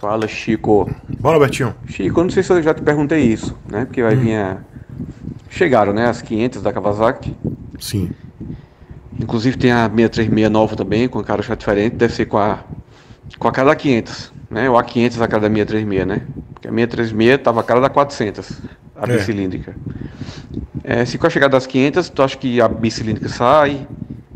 Fala, Chico. Bora, Bertinho. Chico, eu não sei se eu já te perguntei isso, né? Porque vai hum. vir a... Chegaram, né? As 500 da Kawasaki. Sim. Inclusive tem a 636 nova também, com caixa diferente. Deve ser com a, com a cara da 500, né? Ou a 500 a cara da 636, né? Porque a 636 tava a cara da 400, a é. bicilíndrica. É, se com a chegada das 500, tu acha que a bicilíndrica sai,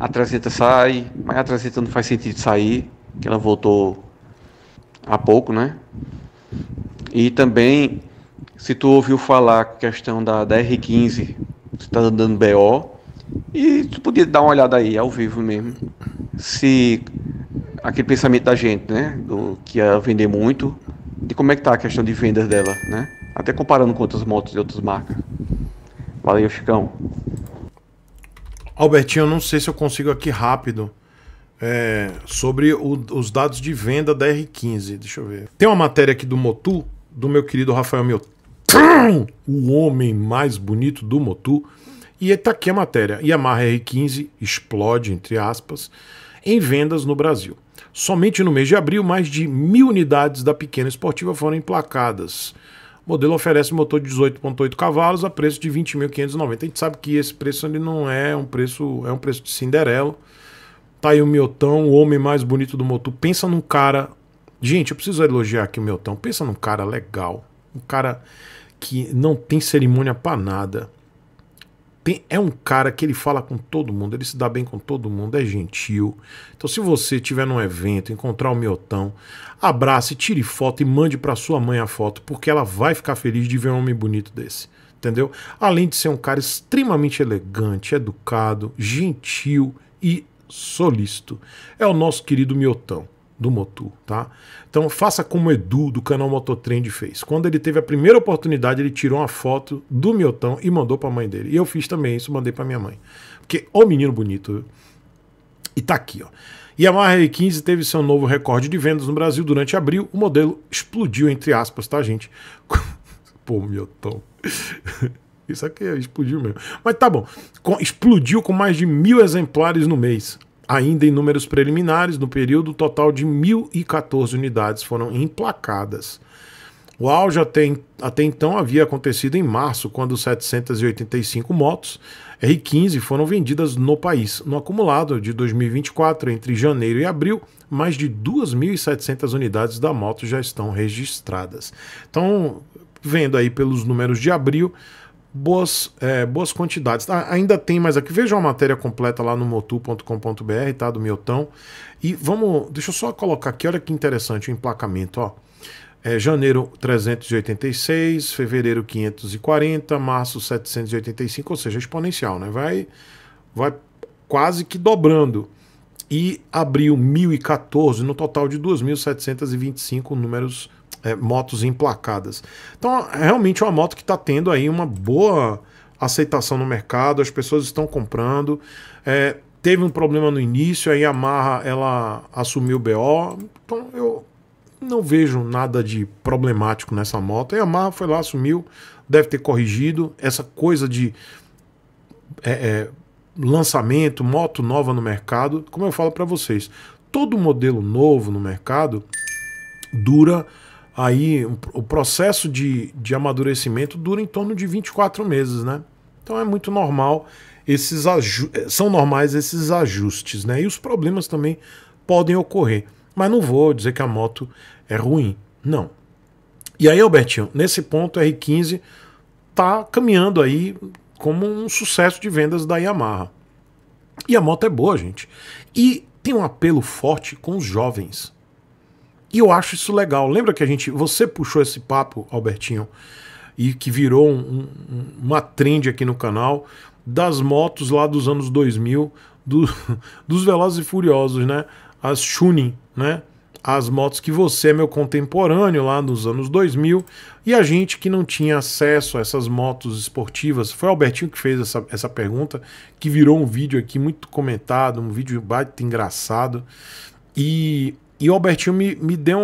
a 300 sai, mas a 300 não faz sentido sair, que ela voltou há pouco, né? E também, se tu ouviu falar a questão da, da R15, tu tá andando BO, e tu podia dar uma olhada aí, ao vivo mesmo, se aquele pensamento da gente, né, do que ia vender muito, de como é que tá a questão de vendas dela, né? Até comparando com outras motos de outras marcas. Valeu, Chicão. Albertinho, eu não sei se eu consigo aqui rápido é, sobre o, os dados de venda da R15. Deixa eu ver. Tem uma matéria aqui do Motu, do meu querido Rafael meu, O homem mais bonito do Motu. E tá aqui a matéria. Yamaha R15 explode, entre aspas, em vendas no Brasil. Somente no mês de abril, mais de mil unidades da pequena esportiva foram emplacadas. O modelo oferece motor de 18,8 cavalos a preço de 20.590. A gente sabe que esse preço ele não é um preço, é um preço de Cinderela. Tá aí o Milton, o homem mais bonito do Motu. Pensa num cara. Gente, eu preciso elogiar aqui o Milton. Pensa num cara legal. Um cara que não tem cerimônia pra nada. Tem, é um cara que ele fala com todo mundo, ele se dá bem com todo mundo, é gentil. Então, se você tiver num evento, encontrar o Miotão, abrace, tire foto e mande para sua mãe a foto, porque ela vai ficar feliz de ver um homem bonito desse. Entendeu? Além de ser um cara extremamente elegante, educado, gentil e Solícito. É o nosso querido Miotão do motu, tá? Então faça como o Edu do canal Mototrend fez. Quando ele teve a primeira oportunidade, ele tirou uma foto do Miotão e mandou para a mãe dele. E eu fiz também isso, mandei para minha mãe. Porque o menino bonito. E tá aqui, ó. Yamaha R15 teve seu novo recorde de vendas no Brasil durante abril. O modelo explodiu entre aspas, tá, gente? Pô, Miotão. Isso aqui é, explodiu mesmo. Mas tá bom. Com, explodiu com mais de mil exemplares no mês. Ainda em números preliminares, no período, o total de 1.014 unidades foram emplacadas. O auge até, até então havia acontecido em março, quando 785 motos R15 foram vendidas no país. No acumulado de 2024, entre janeiro e abril, mais de 2.700 unidades da moto já estão registradas. Então, vendo aí pelos números de abril, boas, é, boas quantidades. Ah, ainda tem mais aqui. Veja a matéria completa lá no motu.com.br, tá? Do Milton. E vamos. Deixa eu só colocar aqui, olha que interessante o emplacamento, ó. É, janeiro 386, fevereiro 540, março 785, ou seja, exponencial, né? Vai, vai quase que dobrando. E abril 1014, no total de 2.725 números é, motos emplacadas. Então, realmente é uma moto que está tendo aí uma boa aceitação no mercado, as pessoas estão comprando. É, teve um problema no início, aí a Yamaha ela assumiu o BO. Então, eu não vejo nada de problemático nessa moto. A Yamaha foi lá, assumiu, deve ter corrigido. Essa coisa de é, é, lançamento, moto nova no mercado, como eu falo para vocês, todo modelo novo no mercado dura aí o processo de, de amadurecimento dura em torno de 24 meses, né? Então é muito normal esses eh, são normais esses ajustes, né? E os problemas também podem ocorrer. Mas não vou dizer que a moto é ruim, não. E aí, Albertinho, nesse ponto R15 tá caminhando aí como um sucesso de vendas da Yamaha. E a moto é boa, gente. E tem um apelo forte com os jovens. E eu acho isso legal. Lembra que a gente. Você puxou esse papo, Albertinho, e que virou um, um, uma trend aqui no canal das motos lá dos anos 2000, do, dos Velozes e Furiosos, né? As Shunin, né? As motos que você é meu contemporâneo lá nos anos 2000 e a gente que não tinha acesso a essas motos esportivas. Foi o Albertinho que fez essa, essa pergunta, que virou um vídeo aqui muito comentado, um vídeo baita engraçado. E e o Albertinho me, me deu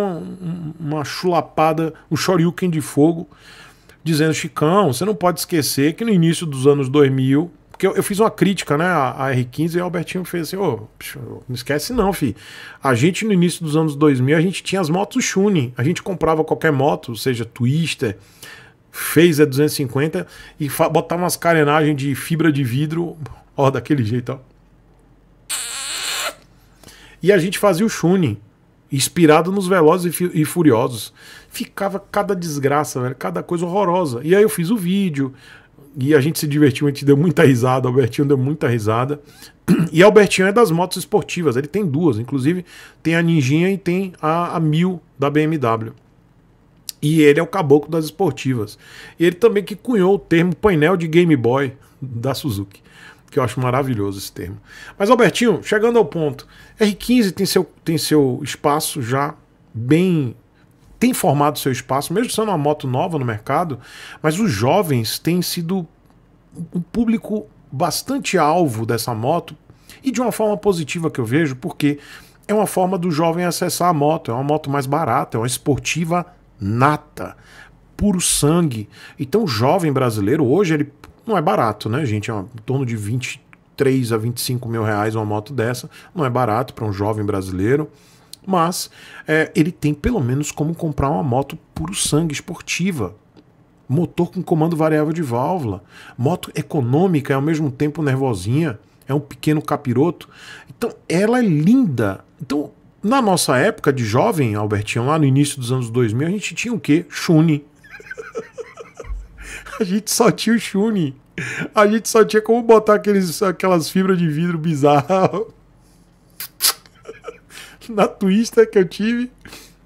uma chulapada, um shoryuken de fogo, dizendo: Chicão, você não pode esquecer que no início dos anos 2000, porque eu, eu fiz uma crítica né, à, à R15 e o Albertinho fez assim: Ô, oh, não esquece não, fi. A gente no início dos anos 2000, a gente tinha as motos Shune, a gente comprava qualquer moto, seja Twister, fez a 250 e botava umas carenagens de fibra de vidro, ó, daquele jeito, ó. E a gente fazia o Shune inspirado nos Velozes e Furiosos. Ficava cada desgraça, velho, cada coisa horrorosa. E aí eu fiz o vídeo e a gente se divertiu, a gente deu muita risada, o Albertinho deu muita risada. E Albertinho é das motos esportivas, ele tem duas, inclusive tem a Ninjinha e tem a, a 1000 da BMW. E ele é o caboclo das esportivas. Ele também que cunhou o termo painel de Game Boy da Suzuki que eu acho maravilhoso esse termo. Mas, Albertinho, chegando ao ponto, R15 tem seu, tem seu espaço já bem. tem formado seu espaço, mesmo sendo uma moto nova no mercado, mas os jovens têm sido um público bastante alvo dessa moto e de uma forma positiva que eu vejo, porque é uma forma do jovem acessar a moto, é uma moto mais barata, é uma esportiva nata, puro sangue. Então, o jovem brasileiro hoje ele não é barato, né, gente? É em torno de 23 a 25 mil reais uma moto dessa. Não é barato para um jovem brasileiro. Mas é, ele tem pelo menos como comprar uma moto puro sangue esportiva. Motor com comando variável de válvula. Moto econômica e é ao mesmo tempo nervosinha. É um pequeno capiroto. Então ela é linda. Então na nossa época de jovem, Albertinho, lá no início dos anos 2000, a gente tinha o quê? Shune. a gente só tinha o Shune. A gente só tinha como botar aqueles, aquelas fibras de vidro bizarro na Twister que eu tive.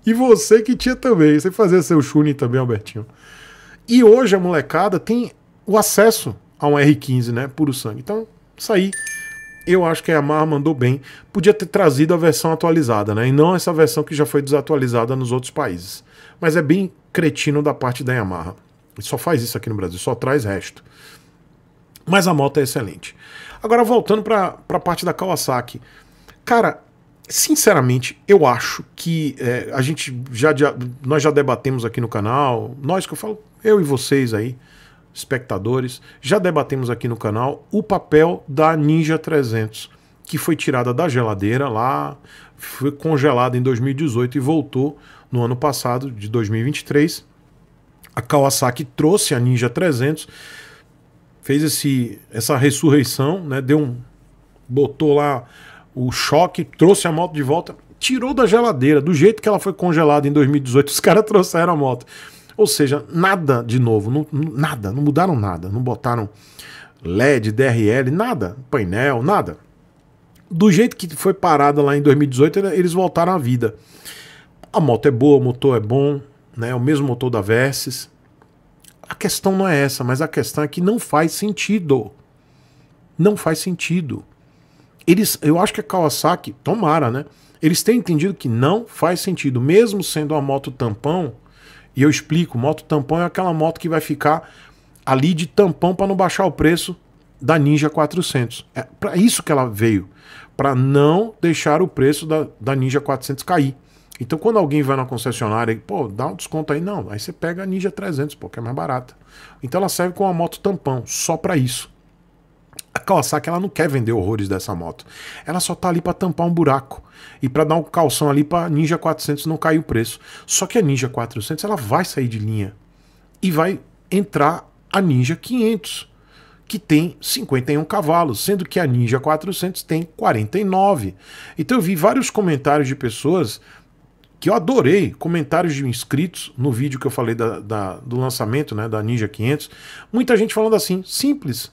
E você que tinha também. Você fazia seu shune também, Albertinho. E hoje a molecada tem o acesso a um R15, né? Puro sangue. Então, isso aí. Eu acho que a Yamaha mandou bem. Podia ter trazido a versão atualizada, né? E não essa versão que já foi desatualizada nos outros países. Mas é bem cretino da parte da Yamaha. Só faz isso aqui no Brasil, só traz resto. Mas a moto é excelente. Agora, voltando para a parte da Kawasaki. Cara, sinceramente, eu acho que é, a gente já, já, nós já debatemos aqui no canal, nós que eu falo, eu e vocês aí, espectadores, já debatemos aqui no canal o papel da Ninja 300, que foi tirada da geladeira lá, foi congelada em 2018 e voltou no ano passado, de 2023. A Kawasaki trouxe a Ninja 300 fez esse, essa ressurreição, né? Deu um. botou lá o choque, trouxe a moto de volta, tirou da geladeira, do jeito que ela foi congelada em 2018, os caras trouxeram a moto. Ou seja, nada de novo, não, nada, não mudaram nada, não botaram LED, DRL, nada, painel, nada. Do jeito que foi parada lá em 2018, eles voltaram à vida. A moto é boa, o motor é bom, né? É o mesmo motor da Versys, a questão não é essa, mas a questão é que não faz sentido. Não faz sentido. Eles, eu acho que a Kawasaki, tomara, né? Eles têm entendido que não faz sentido, mesmo sendo uma moto tampão. E eu explico, moto tampão é aquela moto que vai ficar ali de tampão para não baixar o preço da Ninja 400. É para isso que ela veio, para não deixar o preço da, da Ninja 400 cair. Então, quando alguém vai na concessionária e, pô, dá um desconto aí, não. Aí você pega a Ninja 300, pô, que é mais barata. Então, ela serve com uma moto tampão, só para isso. A Kawasaki, ela não quer vender horrores dessa moto. Ela só tá ali para tampar um buraco e para dar um calção ali para Ninja 400 não cair o preço. Só que a Ninja 400, ela vai sair de linha e vai entrar a Ninja 500 que tem 51 cavalos, sendo que a Ninja 400 tem 49. Então eu vi vários comentários de pessoas que eu adorei comentários de inscritos no vídeo que eu falei da, da, do lançamento né, da Ninja 500. Muita gente falando assim, simples,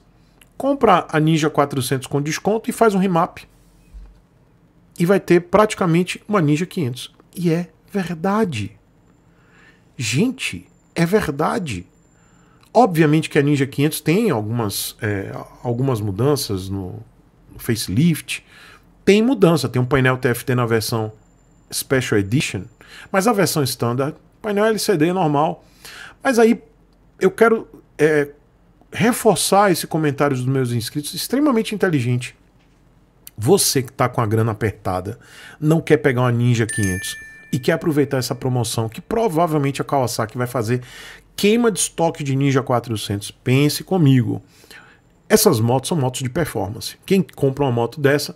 compra a Ninja 400 com desconto e faz um remap. E vai ter praticamente uma Ninja 500. E é verdade. Gente, é verdade. Obviamente que a Ninja 500 tem algumas, é, algumas mudanças no facelift. Tem mudança, tem um painel TFT na versão Special Edition, mas a versão standard, painel LCD normal. Mas aí eu quero é, reforçar esse comentário dos meus inscritos, extremamente inteligente. Você que está com a grana apertada, não quer pegar uma Ninja 500 e quer aproveitar essa promoção que provavelmente a Kawasaki vai fazer queima de estoque de Ninja 400. Pense comigo. Essas motos são motos de performance. Quem compra uma moto dessa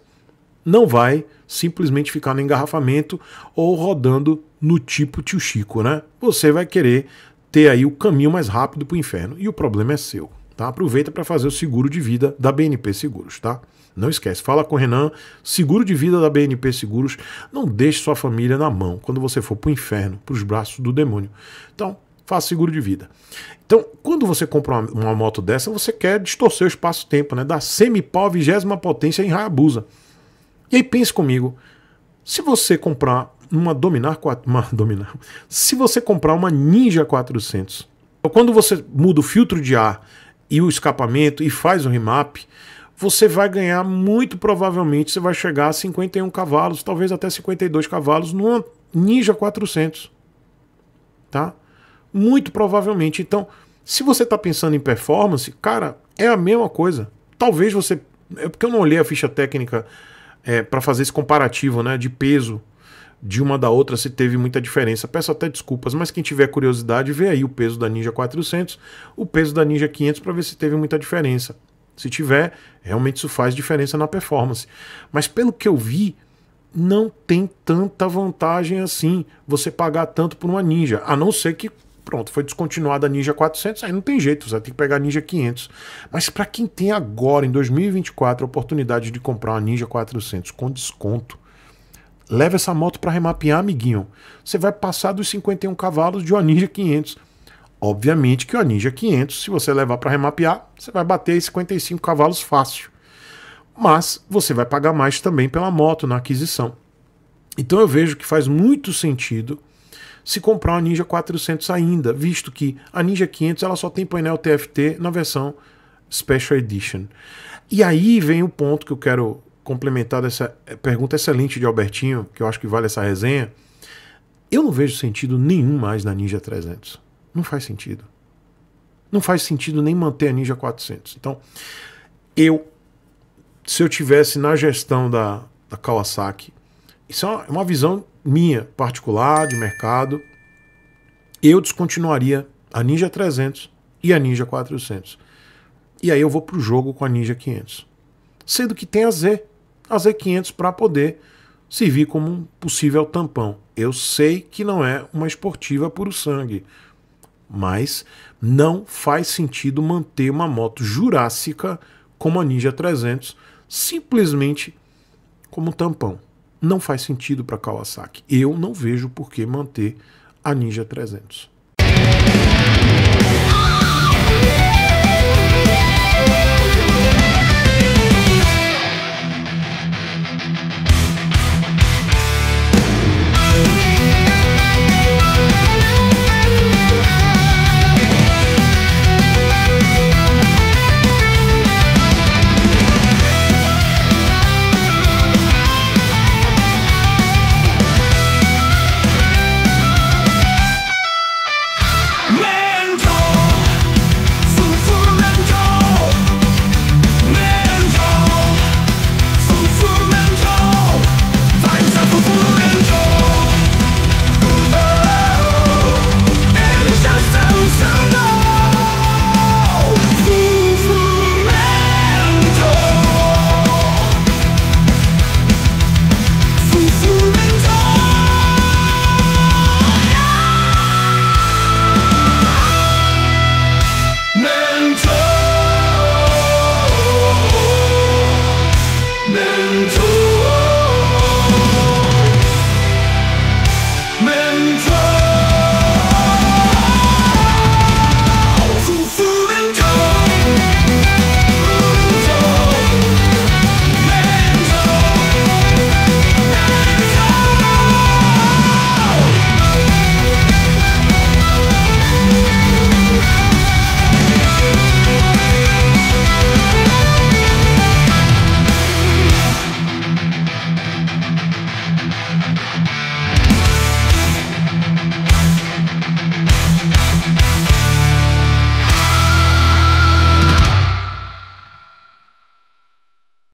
não vai simplesmente ficar no engarrafamento ou rodando no tipo tio Chico, né? Você vai querer ter aí o caminho mais rápido para o inferno e o problema é seu, tá? Aproveita para fazer o seguro de vida da BNP Seguros, tá? Não esquece, fala com o Renan, seguro de vida da BNP Seguros, não deixe sua família na mão quando você for para o inferno, para os braços do demônio. Então, faça seguro de vida. Então, quando você compra uma, uma moto dessa, você quer distorcer o espaço-tempo, né? Da semi-pau à vigésima potência em Hayabusa. E aí pense comigo, se você comprar uma Dominar 4, uma Dominar, se você comprar uma Ninja 400, então quando você muda o filtro de ar e o escapamento e faz o remap, você vai ganhar muito provavelmente, você vai chegar a 51 cavalos, talvez até 52 cavalos numa Ninja 400, tá? Muito provavelmente. Então, se você está pensando em performance, cara, é a mesma coisa. Talvez você, é porque eu não olhei a ficha técnica é, para fazer esse comparativo né, de peso de uma da outra se teve muita diferença. Peço até desculpas, mas quem tiver curiosidade, vê aí o peso da Ninja 400, o peso da Ninja 500 para ver se teve muita diferença. Se tiver, realmente isso faz diferença na performance. Mas pelo que eu vi, não tem tanta vantagem assim você pagar tanto por uma Ninja, a não ser que Pronto, foi descontinuada a Ninja 400, aí não tem jeito, você tem que pegar a Ninja 500. Mas para quem tem agora, em 2024, a oportunidade de comprar uma Ninja 400 com desconto, leva essa moto para remapear, amiguinho. Você vai passar dos 51 cavalos de uma Ninja 500. Obviamente que uma Ninja 500, se você levar para remapear, você vai bater 55 cavalos fácil. Mas você vai pagar mais também pela moto na aquisição. Então eu vejo que faz muito sentido se comprar uma Ninja 400 ainda, visto que a Ninja 500 ela só tem painel TFT na versão Special Edition. E aí vem o ponto que eu quero complementar dessa eh, pergunta excelente de Albertinho, que eu acho que vale essa resenha. Eu não vejo sentido nenhum mais na Ninja 300. Não faz sentido. Não faz sentido nem manter a Ninja 400. Então, eu, se eu tivesse na gestão da, da Kawasaki, isso é uma, é uma visão minha particular de mercado, eu descontinuaria a Ninja 300 e a Ninja 400. E aí eu vou para o jogo com a Ninja 500. Sendo que tem a Z, a Z500 para poder servir como um possível tampão. Eu sei que não é uma esportiva puro sangue, mas não faz sentido manter uma moto jurássica como a Ninja 300 simplesmente como tampão não faz sentido para Kawasaki. Eu não vejo por que manter a Ninja 300.